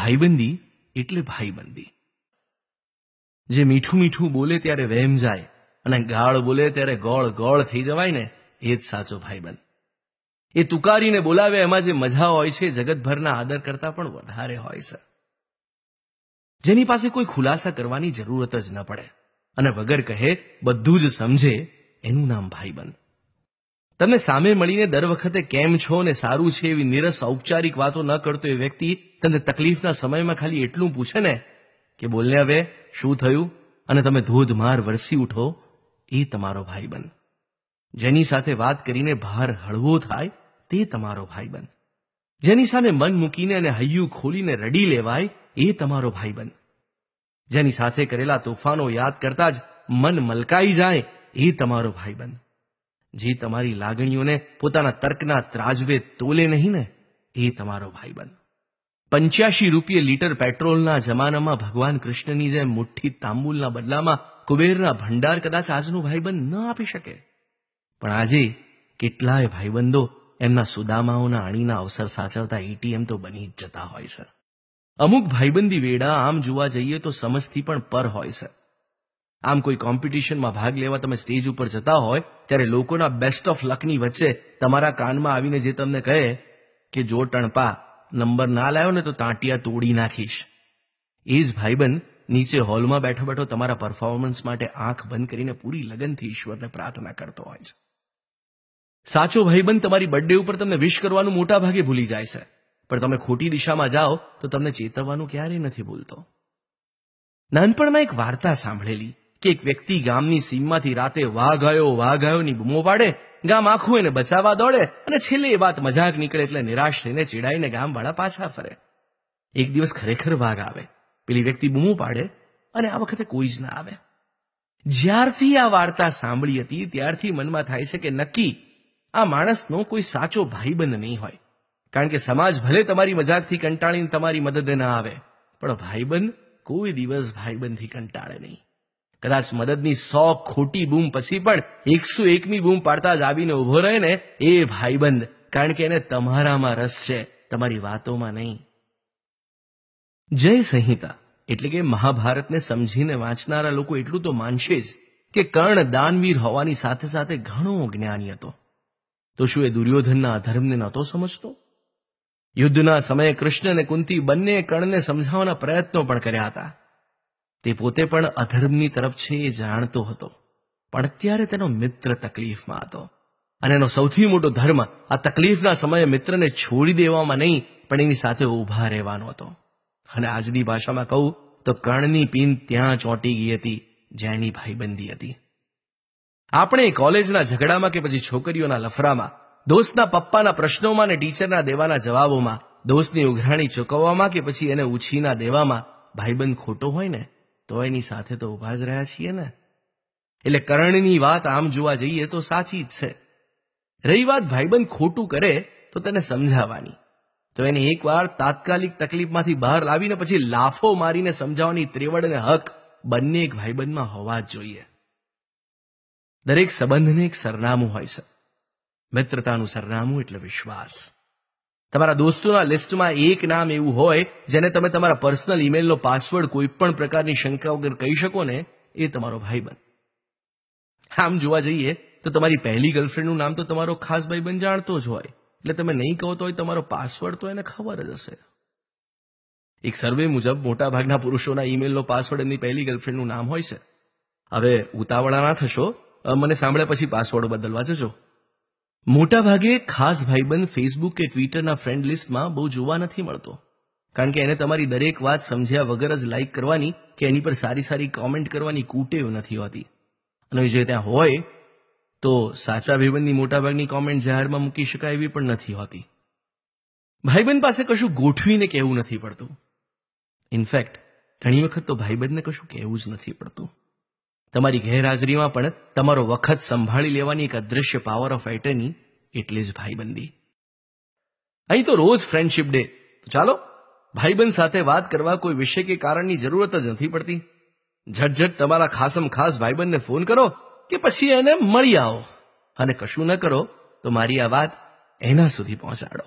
ભાઈબંધી એટલે ભાઈબંધી જે મીઠું મીઠું બોલે ત્યારે વહેમ જાય અને ગાળ બોલે ત્યારે ગોળ ગોળ થઈ જવાય ને એ જ સાચો ભાઈબંધ એ તુકારીને બોલાવે એમાં જે મજા હોય છે જગતભરના આદર કરતા પણ વધારે હોય છે જેની પાસે કોઈ ખુલાસા કરવાની જરૂરત જ ન પડે અને વગર કહે બધું જ સમજે એનું નામ ભાઈબંધ તમે સામે મળીને દર વખતે કેમ છો ને સારું છે એવી નિરસ ઔપચારિક વાતો ન કરતો એ વ્યક્તિ તમને તકલીફના સમયમાં ખાલી એટલું પૂછે ને કે બોલને હવે શું થયું અને તમે ધોધમાર વરસી ઉઠો એ તમારો ભાઈબંધ જેની સાથે વાત કરીને ભાર હળવો થાય તે તમારો ભાઈબંધ જેની સામે મન મૂકીને અને હૈયું ખોલીને રડી લેવાય એ તમારો ભાઈબંધ જેની સાથે કરેલા તોફાનો યાદ કરતા જ મન મલકાઈ જાય એ તમારો ભાઈબંધ જે તમારી લાગણીઓને પોતાના તર્કના ત્રાજવે તોલે નહીં ને એ તમારો ભાઈ બન પંચ્યાસી રૂપિયે લીટર પેટ્રોલના જમાનામાં ભગવાન કૃષ્ણની જેમ મુઠ્ઠી તાંબુલના બદલામાં કુબેરના ભંડાર કદાચ આજનું ભાઈબંધ ન આપી શકે પણ આજે કેટલાય ભાઈબંધો એમના સુદામાઓના અણીના અવસર સાચવતા એટીએમ તો બની જ જતા હોય છે અમુક ભાઈબંધી વેડા આમ જોવા જઈએ તો સમજથી પણ પર હોય છે આમ કોઈ કોમ્પિટિશનમાં ભાગ લેવા તમે સ્ટેજ ઉપર જતા હોય ત્યારે લોકોના બેસ્ટ ઓફ લકની વચ્ચે તમારા કાનમાં આવીને જે તમને કહે કે જો ટણપા નંબર ના લાવ્યો ને તો તાંટિયા તોડી નાખીશ એ જ ભાઈબંધ નીચે હોલમાં બેઠો બેઠો તમારા પરફોર્મન્સ માટે આંખ બંધ કરીને પૂરી લગનથી ઈશ્વરને પ્રાર્થના કરતો હોય છે સાચો ભાઈબંધ તમારી બર્થડે ઉપર તમને વિશ કરવાનું મોટા ભાગે ભૂલી જાય છે પણ તમે ખોટી દિશામાં જાઓ તો તમને ચેતવવાનું ક્યારેય નથી ભૂલતો નાનપણમાં એક વાર્તા સાંભળેલી કે એક વ્યક્તિ ગામની સીમમાંથી રાતે વાઘ આવ્યો વાઘ આવ્યો બૂમો પાડે ગામ આખું એને બચાવવા દોડે અને છેલ્લે એ વાત મજાક નીકળે એટલે નિરાશ થઈને ચીડાઈને ગામવાળા પાછા ફરે એક દિવસ ખરેખર વાઘ આવે પેલી વ્યક્તિ બૂમું પાડે અને આ વખતે કોઈ જ ના આવે જ્યારથી આ વાર્તા સાંભળી હતી ત્યારથી મનમાં થાય છે કે નક્કી આ માણસનો કોઈ સાચો ભાઈબંધ નહીં હોય કારણ કે સમાજ ભલે તમારી મજાકથી કંટાળીને તમારી મદદે ના આવે પણ ભાઈબંધ કોઈ દિવસ ભાઈબંધથી કંટાળે નહીં કદાચ મદદની સો ખોટી બૂમ પછી પણ એકસો એકમી બૂમ પાડતા જ આવીને ઉભો રહે ને એ ભાઈબંધ કારણ કે એને તમારામાં રસ છે તમારી વાતોમાં નહીં જય સંહિતા એટલે કે મહાભારતને સમજીને વાંચનારા લોકો એટલું તો માનશે જ કે કર્ણ દાનવીર હોવાની સાથે સાથે ઘણો જ્ઞાની હતો તો શું એ દુર્યોધનના અધર્મને નહોતો સમજતો યુદ્ધના સમયે કૃષ્ણ અને કુંતી બંને કર્ણને સમજાવવાના પ્રયત્નો પણ કર્યા હતા તે પોતે પણ અધર્મની તરફ છે એ જાણતો હતો પણ અત્યારે તેનો મિત્ર તકલીફમાં હતો અને એનો સૌથી મોટો ધર્મ આ તકલીફના સમયે મિત્રને છોડી દેવામાં નહીં પણ એની સાથે ઊભા રહેવાનો હતો અને આજની ભાષામાં કહું તો કર્ણની પીન ત્યાં ચોંટી ગઈ હતી જેની ભાઈબંધી હતી આપણે કોલેજના ઝઘડામાં કે પછી છોકરીઓના લફરામાં દોસ્તના પપ્પાના પ્રશ્નોમાં અને ટીચરના દેવાના જવાબોમાં દોસ્તની ઉઘરાણી ચૂકવવામાં કે પછી એને ઉછીના દેવામાં ભાઈબંધ ખોટો હોય ને તો એની સાથે તો ઉભા જ રહ્યા છીએ ને એટલે કરણની વાત આમ જોવા જઈએ તો સાચી જ છે રહી વાત ભાઈબંધ ખોટું કરે તો તેને સમજાવવાની તો એને એકવાર તાત્કાલિક તકલીફમાંથી બહાર લાવીને પછી લાફો મારીને સમજાવવાની ત્રેવડ અને હક બંને એક ભાઈબંધમાં હોવા જ જોઈએ દરેક સંબંધને એક સરનામું હોય છે મિત્રતાનું સરનામું એટલે વિશ્વાસ તમારા દોસ્તોના લિસ્ટમાં એક નામ એવું હોય જેને તમે તમારા પર્સનલ ઈમેલનો પાસવર્ડ કોઈ પણ પ્રકારની શંકા વગર કહી શકો ને એ તમારો ભાઈબંધ આમ જોવા જઈએ તો તમારી પહેલી ગર્લફ્રેન્ડનું નામ તો તમારો ખાસ ભાઈબંધ જાણતો જ હોય એટલે તમે નહીં કહો તો તમારો પાસવર્ડ તો એને ખબર જ હશે એક સર્વે મુજબ મોટાભાગના પુરુષોના ઈમેલનો પાસવર્ડ એમની પહેલી ગર્લફ્રેન્ડનું નામ હોય છે હવે ઉતાવળા ના થશો મને સાંભળ્યા પછી પાસવર્ડ બદલવા જજો મોટાભાગે ખાસ ભાઈબંધ ફેસબુક કે ટ્વિટરના ફ્રેન્ડ લિસ્ટમાં બહુ જોવા નથી મળતો કારણ કે એને તમારી દરેક વાત સમજ્યા વગર જ લાઇક કરવાની કે એની પર સારી સારી કોમેન્ટ કરવાની કૂટેવ નથી હોતી અને જો ત્યાં હોય તો સાચા ભાઈબંધની મોટાભાગની કોમેન્ટ જાહેરમાં મૂકી શકાય એવી પણ નથી હોતી ભાઈબંધ પાસે કશું ગોઠવીને કહેવું નથી પડતું ઇનફેક્ટ ઘણી વખત તો ભાઈબંધને કશું કહેવું જ નથી પડતું તમારી ગેરહાજરીમાં પણ તમારો વખત સંભાળી લેવાની એક અદૃશ્ય પાવર ઓફ એટર્ની એટલે જ ભાઈબંધી અહીં તો રોજ ફ્રેન્ડશીપ ડે ચાલો ભાઈબંધ સાથે વાત કરવા કોઈ વિષય કે કારણની જરૂરત જ નથી પડતી ઝટઝટ તમારા ખાસમ ખાસ ભાઈબંધને ફોન કરો કે પછી એને મળી આવો અને કશું ન કરો તો મારી આ વાત એના સુધી પહોંચાડો